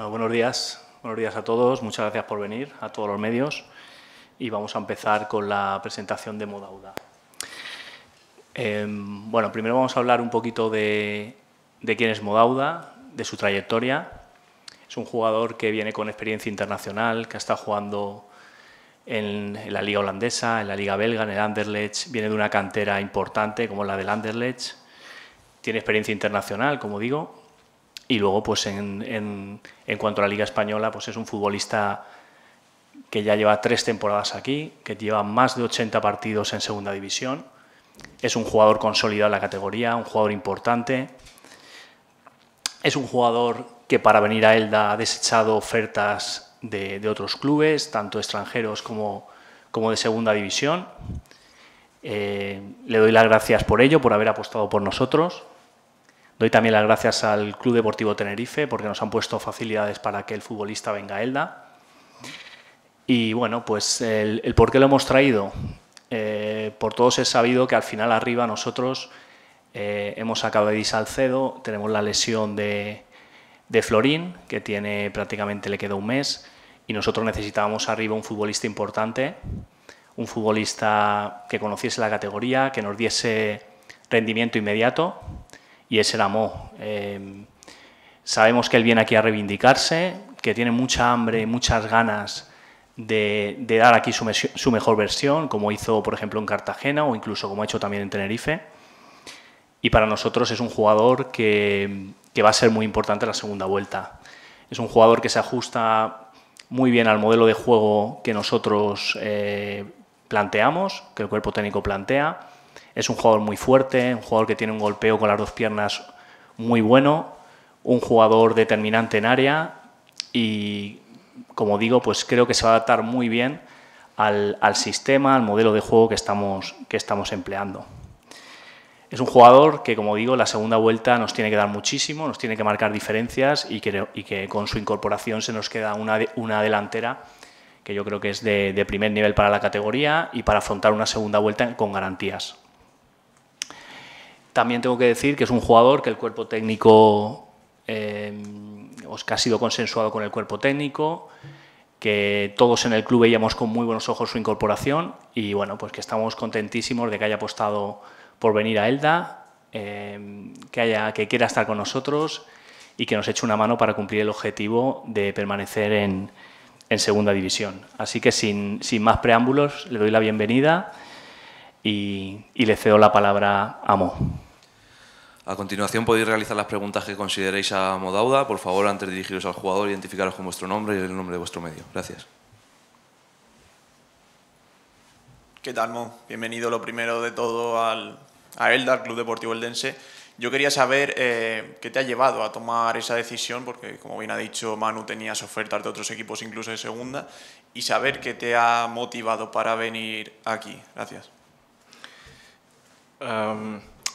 Ah, buenos días. Buenos días a todos. Muchas gracias por venir, a todos los medios. Y vamos a empezar con la presentación de Modauda. Em, bueno, primero vamos a hablar un poquito de, de quién es Modauda, de su trayectoria. Es un jugador que viene con experiencia internacional, que ha estado jugando en, la liga holandesa, en la liga belga, en el Anderlecht, viene de una cantera importante como la del Anderlecht, tiene experiencia internacional, como digo, y luego, pues en, cuanto a la Liga Española, pues es un futbolista que ya lleva tres temporadas aquí, que lleva más de 80 partidos en Segunda División. Es un jugador consolidado en la categoría, un jugador importante. Es un jugador que para venir a Elda ha desechado ofertas de, otros clubes, tanto extranjeros como, de Segunda División. Eh, le doy las gracias por ello, por haber apostado por nosotros. Doy también las gracias al Club Deportivo Tenerife porque nos han puesto facilidades para que el futbolista venga a Elda. Y bueno, pues el, por qué lo hemos traído. Eh, por todos es sabido que al final arriba nosotros eh, hemos sacado de tenemos la lesión de, Florín, que tiene prácticamente le quedó un mes, y nosotros necesitábamos arriba un futbolista importante, un futbolista que conociese la categoría, que nos diese rendimiento inmediato y es el amor. Eh, sabemos que él viene aquí a reivindicarse, que tiene mucha hambre, muchas ganas de, dar aquí su, mejor versión, como hizo, por ejemplo, en Cartagena o incluso como ha hecho también en Tenerife. Y para nosotros es un jugador que, va a ser muy importante en la segunda vuelta. Es un jugador que se ajusta muy bien al modelo de juego que nosotros eh, planteamos, que el cuerpo técnico plantea es un jugador muy fuerte, un jugador que tiene un golpeo con las dos piernas muy bueno, un jugador determinante en área y, como digo, pues creo que se va a adaptar muy bien al, sistema, al modelo de juego que estamos, que estamos empleando. Es un jugador que, como digo, la segunda vuelta nos tiene que dar muchísimo, nos tiene que marcar diferencias y que, con su incorporación se nos queda una, una delantera que yo creo que es de primer nivel para la categoría y para afrontar una segunda vuelta con garantías. También tengo que decir que es un jugador que el cuerpo técnico, eh, ha sido consensuado con el cuerpo técnico, que todos en el club veíamos con muy buenos ojos su incorporación y bueno, pues que estamos contentísimos de que haya apostado por venir a Elda, eh, que, haya, que quiera estar con nosotros y que nos eche una mano para cumplir el objetivo de permanecer en, segunda división. Así que sin, más preámbulos, le doy la bienvenida y, y le cedo la palabra a Mo. A continuación podéis realizar las preguntas que consideréis a Modauda. Por favor, antes de dirigiros al jugador, identificaros con vuestro nombre y el nombre de vuestro medio. Gracias. ¿Qué tal, Mo? Bienvenido, lo primero de todo, al, a Eldar Club Deportivo Eldense. Yo quería saber eh, qué te ha llevado a tomar esa decisión, porque como bien ha dicho Manu, tenías ofertas de otros equipos, incluso de segunda, y saber qué te ha motivado para venir aquí. Gracias.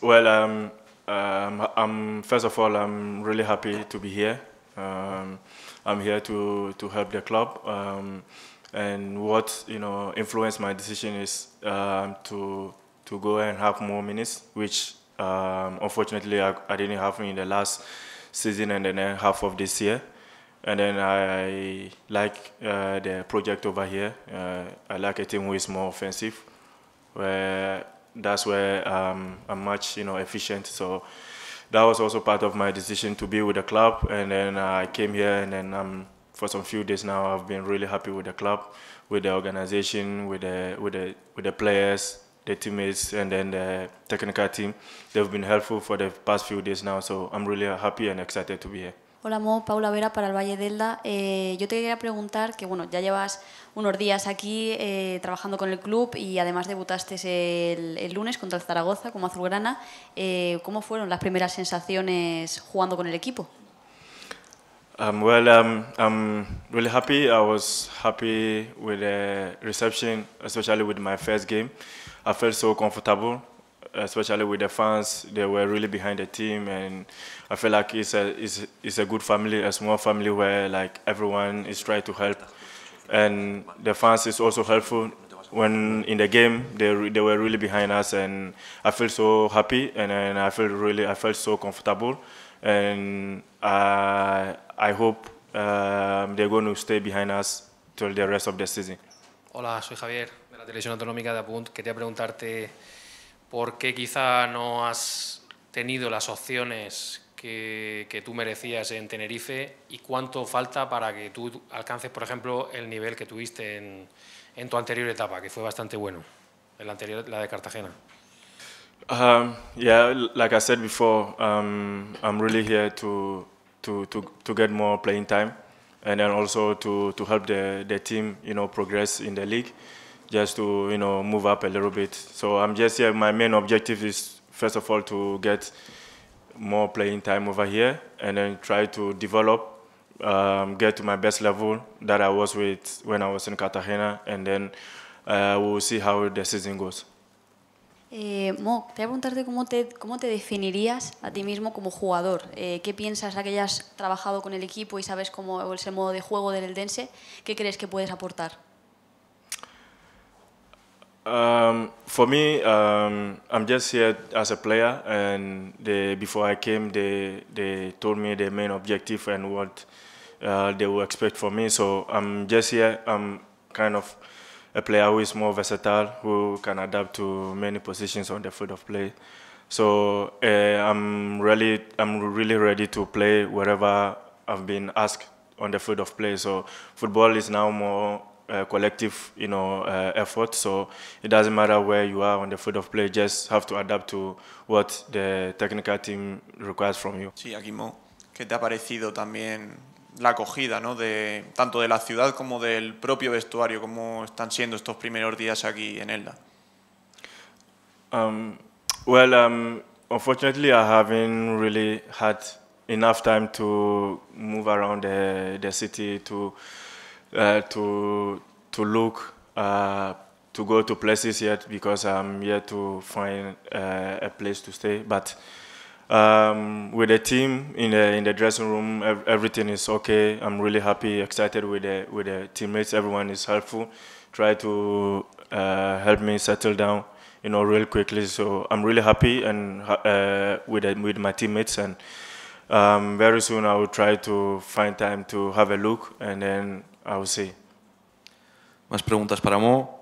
Bueno, um, um, Um, I'm, first of all, I'm really happy to be here. Um, I'm here to, to help the club. Um, and what you know influenced my decision is um, to, to go and have more minutes, which um, unfortunately I, I, didn't have in the last season and then half of this year. And then I like uh, the project over here. Uh, I like a team who is more offensive, where that's where um, I'm much you know efficient. So that was also part of my decision to be with the club. And then uh, I came here, and then um, for some few days now, I've been really happy with the club, with the organization, with the with the with the players, the teammates, and then the technical team. They've been helpful for the past few days now. So I'm really happy and excited to be here. Hola Mo, Paula Vera para el Valle Delda. Eh, yo te quería preguntar que bueno, ya llevas unos días aquí eh, trabajando con el club y además debutaste el, lunes contra el Zaragoza como azulgrana. Eh, ¿Cómo fueron las primeras sensaciones jugando con el equipo? Um, well, um, I'm really happy. I was happy with the reception, especially with my first game. I felt so comfortable. especially with the fans. They were really behind the team, and I feel like it's a it's, it's a good family, a small family where like everyone is trying to help, and the fans is also helpful. When in the game, they they were really behind us, and I feel so happy, and, and I feel really I felt so comfortable, and I hope um, they're going to stay behind us till the rest of the season. Hola, soy Javier de la Televisión Autonómica de Apunt. Quería preguntarte ¿Por qué quizá no has tenido las opciones que, que, tú merecías en Tenerife y cuánto falta para que tú alcances, por ejemplo, el nivel que tuviste en, en tu anterior etapa, que fue bastante bueno, el anterior, la de Cartagena. Um, yeah, like I said before, um, I'm really here to, to, to, to get more playing time and then also to, to help the, the team, you know, progress in the league just to you know move up a little bit. So I'm just here. My main objective is first of all to get more playing time over here, and then try to develop, um, get to my best level that I was with when I was in Cartagena, and then uh, we'll see how the season goes. Eh, Mo, te voy a preguntarte cómo te, cómo te definirías a ti mismo como jugador. Eh, ¿Qué piensas, ya que has trabajado con el equipo y sabes cómo es el modo de juego del Eldense? ¿Qué crees que puedes aportar? Um, for me, um, I'm just here as a player, and they, before I came, they they told me the main objective and what uh, they will expect from me. So I'm just here. I'm kind of a player who is more versatile, who can adapt to many positions on the field of play. So uh, I'm really I'm really ready to play wherever I've been asked on the field of play. So football is now more Uh, collective, you know, uh, effort. So it doesn't matter where you are on the field of play, just have to adapt to what the technical team requires from you. Sí, Akimo, ¿qué te ha parecido también la acogida, ¿no? De, tanto de la ciudad como del propio vestuario, cómo están siendo estos primeros días aquí en Elda? Um, well, um, he I haven't really had enough time to move around the city to uh, to to look uh, to go to places yet because I'm here to find uh, a place to stay. But um, with the team in the in the dressing room, ev everything is okay. I'm really happy, excited with the with the teammates. Everyone is helpful. Try to uh, help me settle down, you know, real quickly. So I'm really happy and uh, with the, with my teammates and. Um, very soon I will try to find time to have a look and then Ah, pues sí. Más preguntas para Mo.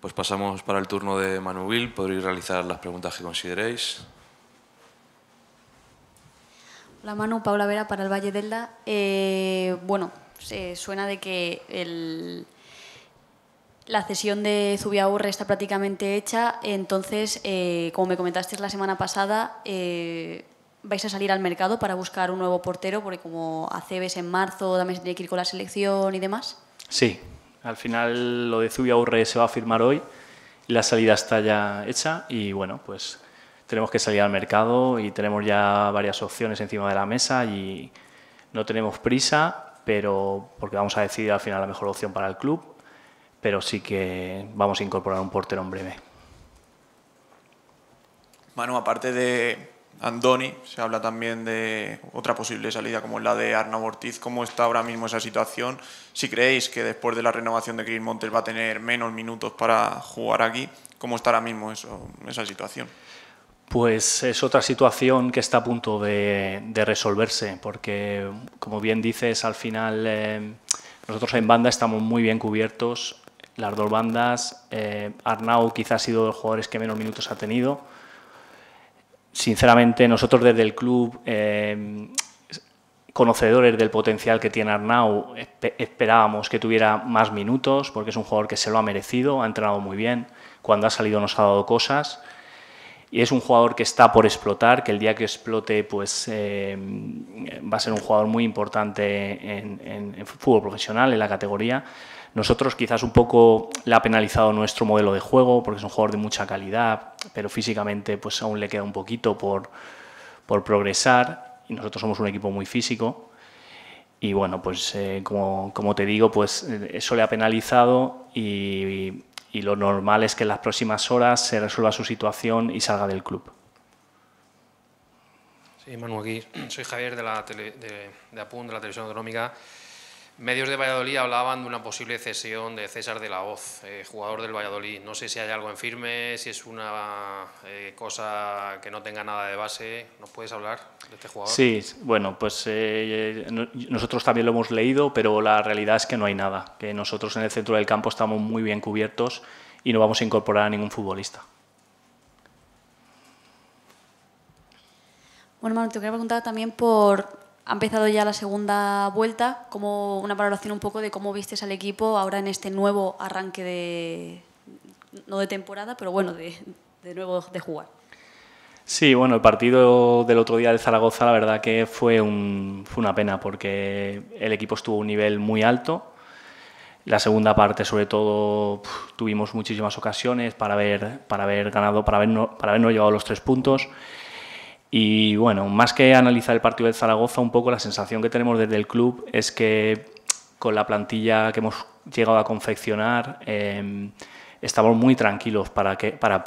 Pues pasamos para el turno de Manuel. Podréis realizar las preguntas que consideréis. Hola Manu, Paula Vera para el Valle del Da. Eh, bueno, se suena de que la cesión de Zubiaurre está prácticamente hecha. Entonces, eh, como me comentasteis la semana pasada, eh, vais a salir al mercado para buscar un nuevo portero, porque como ves en marzo también se tiene que ir con la selección y demás. Sí, al final lo de Zubia Urre se va a firmar hoy, la salida está ya hecha y bueno, pues tenemos que salir al mercado y tenemos ya varias opciones encima de la mesa y no tenemos prisa, pero porque vamos a decidir al final la mejor opción para el club, pero sí que vamos a incorporar un portero en breve. Manu, aparte de, Andoni, se habla también de otra posible salida como la de Arnau Ortiz. ¿Cómo está ahora mismo esa situación? Si creéis que después de la renovación de Chris Montes va a tener menos minutos para jugar aquí, ¿cómo está ahora mismo esa situación? Pues es otra situación que está a punto de, resolverse, porque como bien dices, al final eh, nosotros en banda estamos muy bien cubiertos, las dos bandas. Eh, Arnau quizás ha sido de los jugadores que menos minutos ha tenido sinceramente, nosotros desde el club, eh, conocedores del potencial que tiene Arnau, esperábamos que tuviera más minutos, porque es un jugador que se lo ha merecido, ha entrenado muy bien, cuando ha salido nos ha dado cosas, y es un jugador que está por explotar, que el día que explote pues, eh, va a ser un jugador muy importante en, en fútbol profesional, en la categoría, nosotros quizás un poco le ha penalizado nuestro modelo de juego, porque es un jugador de mucha calidad, pero físicamente pues aún le queda un poquito por, progresar. Y nosotros somos un equipo muy físico. Y bueno, pues eh, como, te digo, pues eh, eso le ha penalizado y, lo normal es que en las próximas horas se resuelva su situación y salga del club. Sí, Manu, aquí soy Javier de, la de, de, APUN, de la Televisión Autonómica. Medios de Valladolid hablaban de una posible cesión de César de la Hoz, eh, jugador del Valladolid. No sé si hay algo en firme, si es una eh, cosa que no tenga nada de base. ¿Nos puedes hablar de este jugador? Sí, bueno, pues eh, nosotros también lo hemos leído, pero la realidad es que no hay nada. Que nosotros en el centro del campo estamos muy bien cubiertos y no vamos a incorporar a ningún futbolista. Bueno, Manu, te quería preguntar también por ha empezado ya la segunda vuelta, como una valoración un poco de cómo vistes al equipo ahora en este nuevo arranque de, no de temporada, pero bueno, de, de nuevo de jugar. Sí, bueno, el partido del otro día de Zaragoza, la verdad que fue, un, fue una pena porque el equipo estuvo a un nivel muy alto. La segunda parte, sobre todo, tuvimos muchísimas ocasiones para haber, para haber ganado, para habernos, para habernos llevado los tres puntos. Y bueno, más que analizar el partido de Zaragoza, un poco la sensación que tenemos desde el club es que con la plantilla que hemos llegado a confeccionar, em, estamos muy tranquilos para, que, para,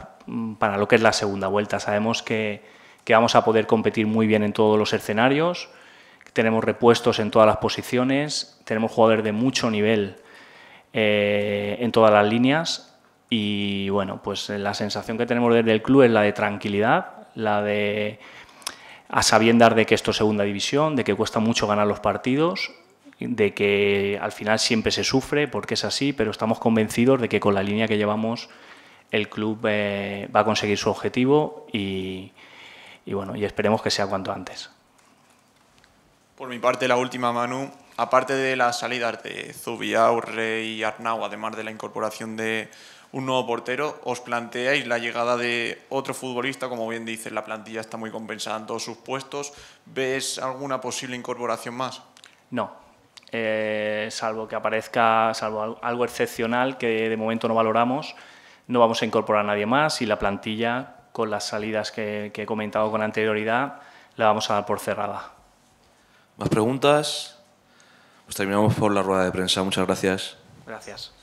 para, lo que es la segunda vuelta. Sabemos que, vamos a poder competir muy bien en todos los escenarios, tenemos repuestos en todas las posiciones, tenemos jugadores de mucho nivel eh, en todas las líneas y bueno, pues la sensación que tenemos desde el club es la de tranquilidad, la de a sabiendas de que esto es segunda división, de que cuesta mucho ganar los partidos, de que al final siempre se sufre porque es así, pero estamos convencidos de que con la línea que llevamos el club eh, va a conseguir su objetivo y, bueno, y esperemos que sea cuanto antes. Por mi parte, la última, Manu. Aparte de las salidas de Zubiaurre y Arnau, además de la incorporación de un nuevo portero, os planteáis la llegada de otro futbolista, como bien dices, la plantilla está muy compensada en todos sus puestos. ¿Ves alguna posible incorporación más? No, eh, salvo que aparezca salvo algo excepcional que de momento no valoramos, no vamos a incorporar a nadie más y la plantilla, con las salidas que, que he comentado con anterioridad, la vamos a dar por cerrada. ¿Más preguntas? Pues terminamos por la rueda de prensa. Muchas gracias. Gracias.